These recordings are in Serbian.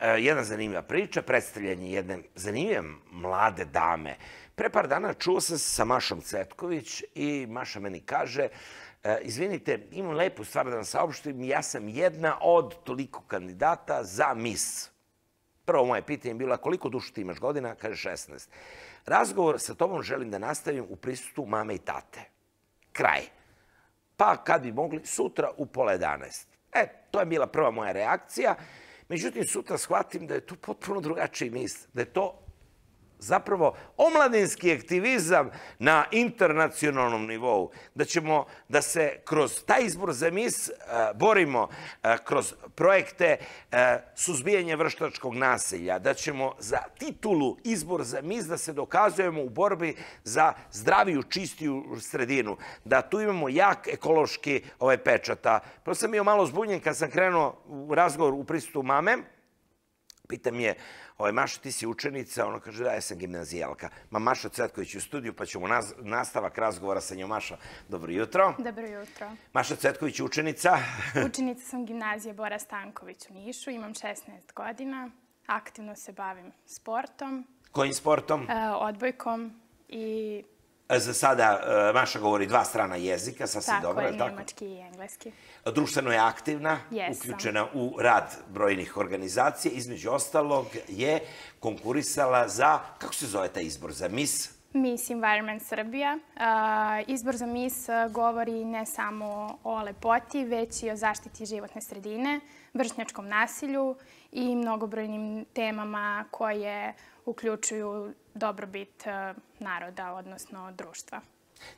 E, jedna zanimljiva priča, predstavljanje jedne zanimljive mlade dame. Pre par dana čuo sam se sa Mašom Cvetković i Maša meni kaže e, izvinite, imam lepu stvar da vam saopštim, ja sam jedna od toliko kandidata za MIS. Prvo moje pitanje je bila koliko dušu ti imaš godina? Kaže 16. Razgovor sa tobom želim da nastavim u prisutu mame i tate. Kraj. Pa kad bi mogli, sutra u pola 11. E, to je bila prva moja reakcija. Međutim, sutra shvatim da je to potpuno drugačiji misl, da je to zapravo omladinski aktivizam na internacionalnom nivou, da ćemo da se kroz taj izbor za mis e, borimo e, kroz projekte e, suzbijanje vrštačkog naselja, da ćemo za titulu izbor za mis da se dokazujemo u borbi za zdraviju, čistiju sredinu, da tu imamo jak ekološki ovaj pečata. Prosto sam bio malo zbunjen kad sam krenuo u razgovor u pristupu mame, Pitam je, ovaj, Maša, ti si učenica? Ona kaže, da, ja sam gimnazijalka. Ma Maša Cvetković u studiju, pa ćemo naz nastavak razgovora sa njom. Maša, dobro jutro. Dobro jutro. Maša Cvetković, učenica? učenica sam gimnazije Bora Stanković u Nišu, imam 16 godina. Aktivno se bavim sportom. Kojim sportom? E, odbojkom i E, za sada e, Maša govori dva strana jezika, sasvim tako dobro. Je, tako je, nemački i engleski. Društveno je aktivna, yes, uključena u rad brojnih organizacija. Između ostalog je konkurisala za, kako se zove taj izbor, za MIS? Miss Environment Srbija. E, izbor za Miss govori ne samo o lepoti, već i o zaštiti životne sredine, vršnjačkom nasilju i mnogobrojnim temama koje uključuju dobrobit e, naroda, odnosno društva.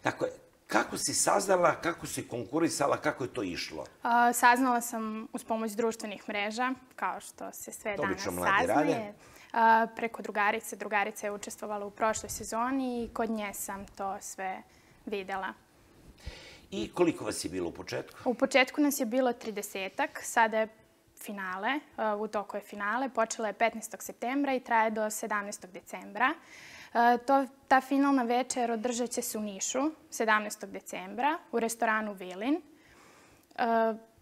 Tako je. Kako si saznala, kako si konkurisala, kako je to išlo? E, saznala sam uz pomoć društvenih mreža, kao što se sve danas saznaje. E, preko drugarice. Drugarica je učestvovala u prošloj sezoni i kod nje sam to sve videla. I koliko vas je bilo u početku? U početku nas je bilo 30-ak, sada je finale, uh, u toku je finale, počela je 15. septembra i traje do 17. decembra. Uh, to, ta finalna večer održat će se u Nišu 17. decembra u restoranu Vilin. Uh,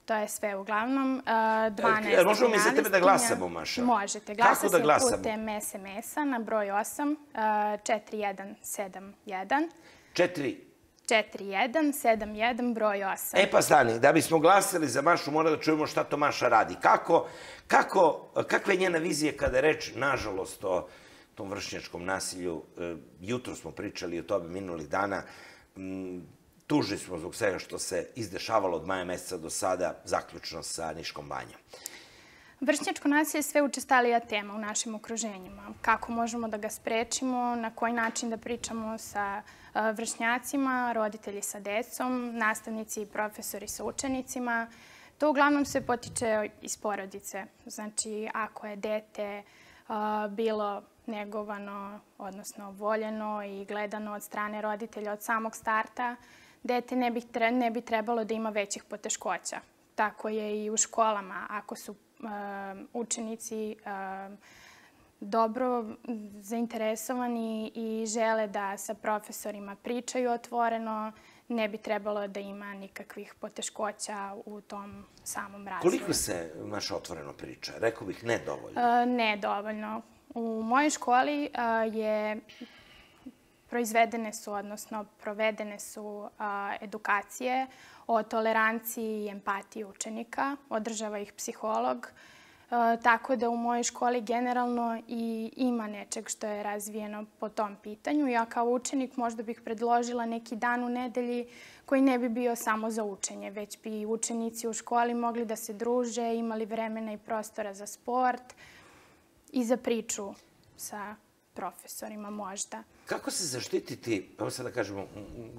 to je sve uglavnom. 12 e, možemo mi za tebe da glasamo, Maša? Možete. Glasa Kako da glasamo? putem SMS-a na broj 8 4171. 4 4171 broj 8. E pa stani, da bismo glasili za Mašu, mora da čujemo šta to Maša radi. Kako, kako, kakva je njena vizija kada je reč, nažalost, o tom vršnjačkom nasilju? E, jutro smo pričali o tome minulih dana. Tužili smo zbog svega što se izdešavalo od maja meseca do sada, zaključno sa Niškom banjom. Vršnjačko nasilje je sve učestalija tema u našim okruženjima. Kako možemo da ga sprečimo, na koji način da pričamo sa e, vršnjacima, roditelji sa decom, nastavnici i profesori sa učenicima. To uglavnom se potiče iz porodice. Znači, ako je dete e, bilo negovano, odnosno voljeno i gledano od strane roditelja od samog starta, dete ne bi, ne bi trebalo da ima većih poteškoća. Tako je i u školama. Ako su učenici dobro zainteresovani i žele da sa profesorima pričaju otvoreno, ne bi trebalo da ima nikakvih poteškoća u tom samom razvoju. Koliko se naša otvoreno priča? Rekao bih nedovoljno. E, nedovoljno. U mojoj školi uh, je proizvedene su, odnosno provedene su a, edukacije o toleranciji i empatiji učenika, održava ih psiholog, e, tako da u mojoj školi generalno i ima nečeg što je razvijeno po tom pitanju. Ja kao učenik možda bih predložila neki dan u nedelji koji ne bi bio samo za učenje, već bi učenici u školi mogli da se druže, imali vremena i prostora za sport i za priču sa profesorima možda. Kako se zaštititi, pa evo sad da kažemo,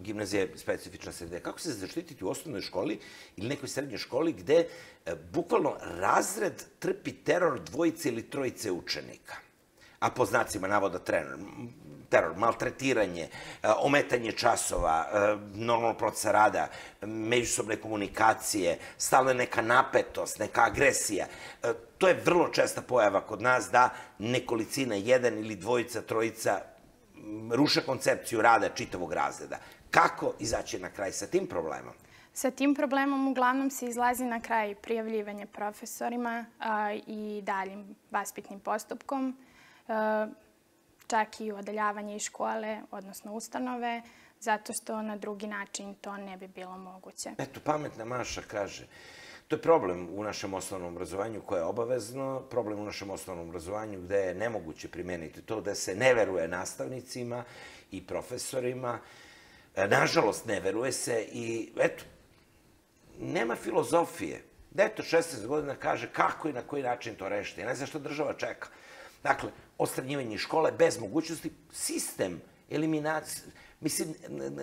gimnazija je specifična sredina, kako se zaštititi u osnovnoj školi ili nekoj srednjoj školi gde e, bukvalno razred trpi teror dvojice ili trojice učenika? a po znacima navoda trener, teror, maltretiranje, eh, ometanje časova, eh, normalno proces rada, međusobne komunikacije, stalna neka napetost, neka agresija. Eh, to je vrlo česta pojava kod nas da nekolicina, jedan ili dvojica, trojica mm, ruše koncepciju rada čitavog razreda. Kako izaći na kraj sa tim problemom? Sa tim problemom uglavnom se izlazi na kraj prijavljivanje profesorima i daljim vaspitnim postupkom čak i odaljavanje iz škole, odnosno ustanove, zato što na drugi način to ne bi bilo moguće. Eto, pametna Maša kaže, to je problem u našem osnovnom obrazovanju koje je obavezno, problem u našem osnovnom obrazovanju gde je nemoguće primeniti to, gde se ne veruje nastavnicima i profesorima, e, nažalost ne veruje se i eto, nema filozofije. Deto 16 godina kaže kako i na koji način to rešiti. Ne znam što država čeka. Dakle, odstranjivanje škole bez mogućnosti, sistem eliminacije. Mislim,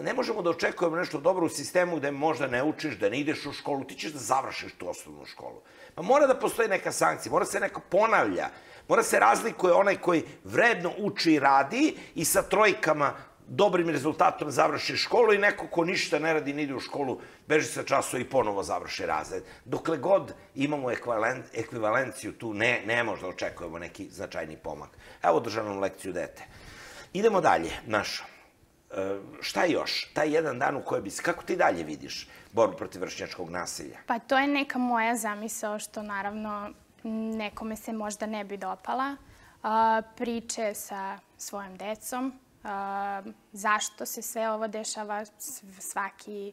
ne možemo da očekujemo nešto dobro u sistemu gde možda ne učiš, da ne ideš u školu, ti ćeš da završiš tu osnovnu školu. Pa mora da postoji neka sankcija, mora se neko ponavlja, mora se razlikuje onaj koji vredno uči i radi i sa trojkama dobrim rezultatom završi školu i neko ko ništa ne radi, ni ide u školu, beži sa času i ponovo završi razred. Dokle god imamo ekvivalent, ekvivalenciju tu, ne, ne možda očekujemo neki značajni pomak. Evo državnom lekciju dete. Idemo dalje, naša. E, šta još? Taj jedan dan u kojem bi se... Kako ti dalje vidiš borbu protiv vršnjačkog nasilja? Pa to je neka moja zamisao što naravno nekome se možda ne bi dopala. E, priče sa svojom decom, zašto se sve ovo dešava, svaki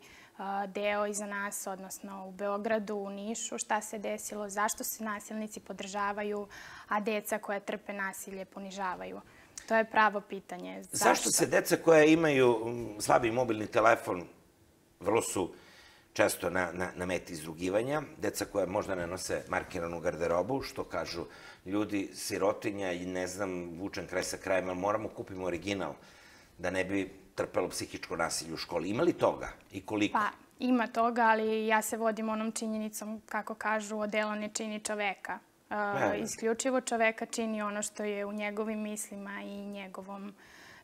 deo iza nas, odnosno u Beogradu, u Nišu, šta se desilo, zašto se nasilnici podržavaju, a deca koja trpe nasilje ponižavaju. To je pravo pitanje. Zašto, se deca koja imaju slabi mobilni telefon, vrlo su često na, na, na meti izrugivanja, deca koja možda ne nose markiranu garderobu, što kažu ljudi, sirotinja i ne znam, vučen kraj sa krajima, moramo kupimo original, da ne bi trpelo psihičko nasilje u školi. Ima li toga i koliko? Pa, ima toga, ali ja se vodim onom činjenicom, kako kažu, odelo ne čini čoveka. E, isključivo čoveka čini ono što je u njegovim mislima i njegovom uh,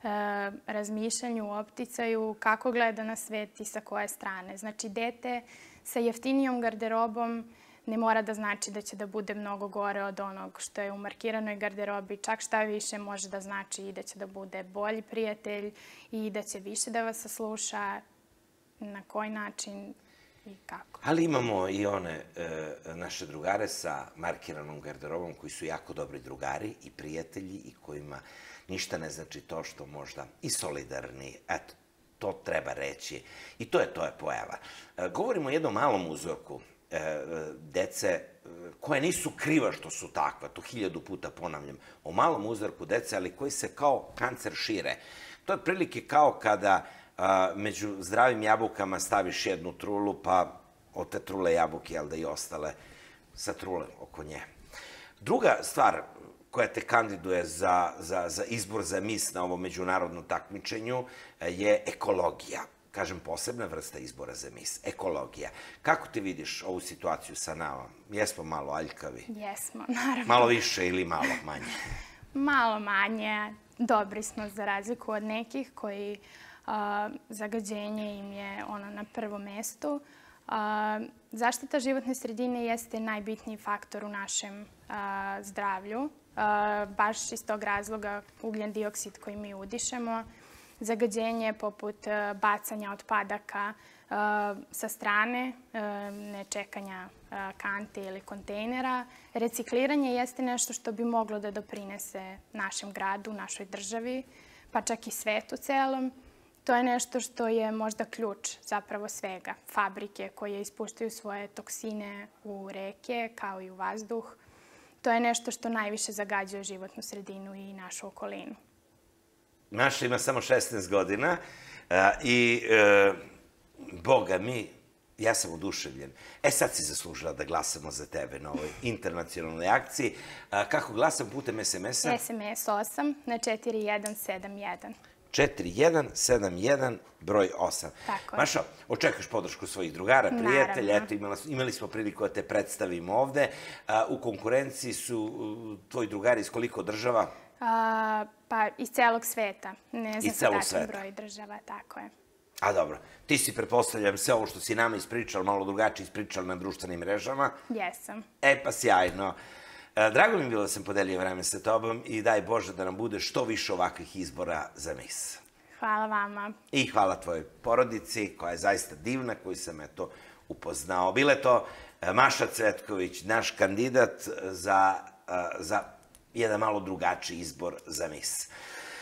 Eh, razmišljanju, opticaju, kako gleda na svet i sa koje strane. Znači, dete sa jeftinijom garderobom ne mora da znači da će da bude mnogo gore od onog što je u markiranoj garderobi. Čak šta više može da znači i da će da bude bolji prijatelj i da će više da vas sasluša na koji način Nikako. Ali imamo i one e, naše drugare sa markiranom garderobom koji su jako dobri drugari i prijatelji i kojima ništa ne znači to što možda i solidarni, eto, to treba reći. I to je, to je pojava. E, govorimo o jednom malom uzorku e, e dece e, koje nisu kriva što su takva, to hiljadu puta ponavljam, o malom uzorku dece, ali koji se kao kancer šire. To je prilike kao kada a, među zdravim jabukama staviš jednu trulu, pa od te trule jabuke, jel da i ostale, sa trule oko nje. Druga stvar koja te kandiduje za, za, za izbor za mis na ovom međunarodnom takmičenju e, je ekologija. Kažem, posebna vrsta izbora za mis, ekologija. Kako ti vidiš ovu situaciju sa nama? Jesmo malo aljkavi? Jesmo, naravno. Malo više ili malo manje? malo manje. Dobri smo za razliku od nekih koji uh, a, zagađenje im je ono na prvom mestu. A, zaštita životne sredine jeste najbitniji faktor u našem zdravlju. baš iz tog razloga ugljen dioksid koji mi udišemo, zagađenje poput bacanja otpadaka sa strane, nečekanja kante ili kontejnera. Recikliranje jeste nešto što bi moglo da doprinese našem gradu, našoj državi, pa čak i svetu celom. To je nešto što je možda ključ zapravo svega. Fabrike koje ispuštaju svoje toksine u reke kao i u vazduh. To je nešto što najviše zagađuje životnu sredinu i našu okolinu. Maša ima samo 16 godina a, e, i, e, boga mi, ja sam oduševljen. E sad si zaslužila da glasamo za tebe na ovoj internacionalnoj akciji. A, e, kako glasam? Putem SMS-a? SMS 8 na 4171. 4171 broj 8. Tako je. Maša, očekaš podršku svojih drugara, prijatelja, eto imala, imali smo priliku da te predstavimo ovde. A, u konkurenciji su tvoji drugari iz koliko država? A, pa iz celog sveta. Ne znam sa tačan broj država, tako je. A dobro, ti si, pretpostavljam, sve ovo što si nama ispričala, malo drugačije ispričala na društvenim mrežama. Jesam. E, pa sjajno. E, drago mi je bilo da sam podelio vreme sa tobom i daj Bože da nam bude što više ovakvih izbora za mis. Hvala vama. I hvala tvojoj porodici koja je zaista divna, koju sam eto upoznao. Bile to e, Maša Cvetković, naš kandidat za, e, za jedan malo drugačiji izbor za mis.